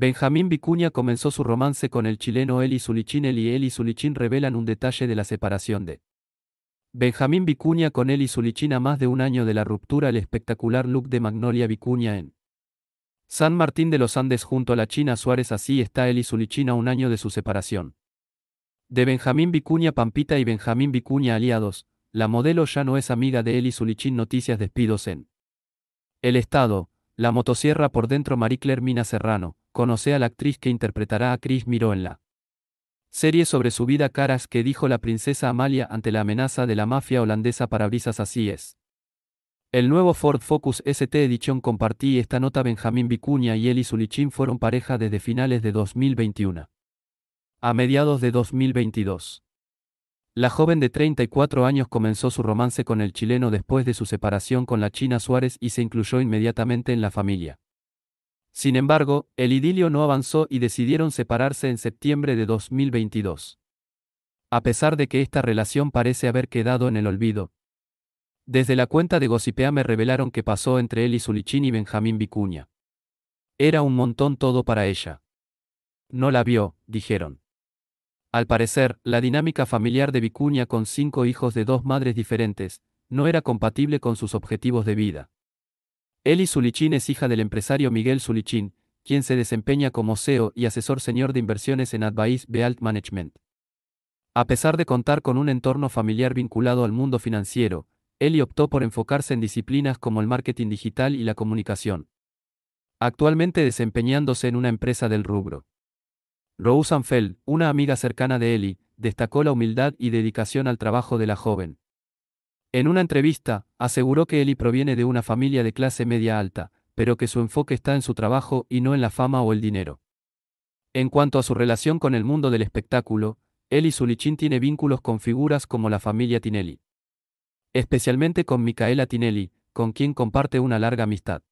Benjamín Vicuña comenzó su romance con el chileno Eli Zulichín. Eli y Eli Zulichín revelan un detalle de la separación de Benjamín Vicuña con Eli Zulichín a más de un año de la ruptura. El espectacular look de Magnolia Vicuña en San Martín de los Andes junto a la China Suárez. Así está Eli Zulichín a un año de su separación. De Benjamín Vicuña Pampita y Benjamín Vicuña aliados, la modelo ya no es amiga de Eli Zulichín. Noticias despidos en El Estado, la motosierra por dentro Marie Mina Serrano conoce a la actriz que interpretará a Chris Miró en la serie sobre su vida caras que dijo la princesa Amalia ante la amenaza de la mafia holandesa para brisas así es. El nuevo Ford Focus ST Edition compartí esta nota Benjamín Vicuña y Eli Zulichín fueron pareja desde finales de 2021 a mediados de 2022. La joven de 34 años comenzó su romance con el chileno después de su separación con la China Suárez y se incluyó inmediatamente en la familia. Sin embargo, el idilio no avanzó y decidieron separarse en septiembre de 2022. A pesar de que esta relación parece haber quedado en el olvido. Desde la cuenta de Gossipea me revelaron que pasó entre él y Zulichín y Benjamín Vicuña. Era un montón todo para ella. No la vio, dijeron. Al parecer, la dinámica familiar de Vicuña con cinco hijos de dos madres diferentes, no era compatible con sus objetivos de vida. Eli Zulichín es hija del empresario Miguel Zulichín, quien se desempeña como CEO y asesor señor de inversiones en Advice Bealt Management. A pesar de contar con un entorno familiar vinculado al mundo financiero, Eli optó por enfocarse en disciplinas como el marketing digital y la comunicación. Actualmente desempeñándose en una empresa del rubro. Rosenfeld, una amiga cercana de Eli, destacó la humildad y dedicación al trabajo de la joven. En una entrevista, aseguró que Eli proviene de una familia de clase media alta, pero que su enfoque está en su trabajo y no en la fama o el dinero. En cuanto a su relación con el mundo del espectáculo, Eli Zulichin tiene vínculos con figuras como la familia Tinelli. Especialmente con Micaela Tinelli, con quien comparte una larga amistad.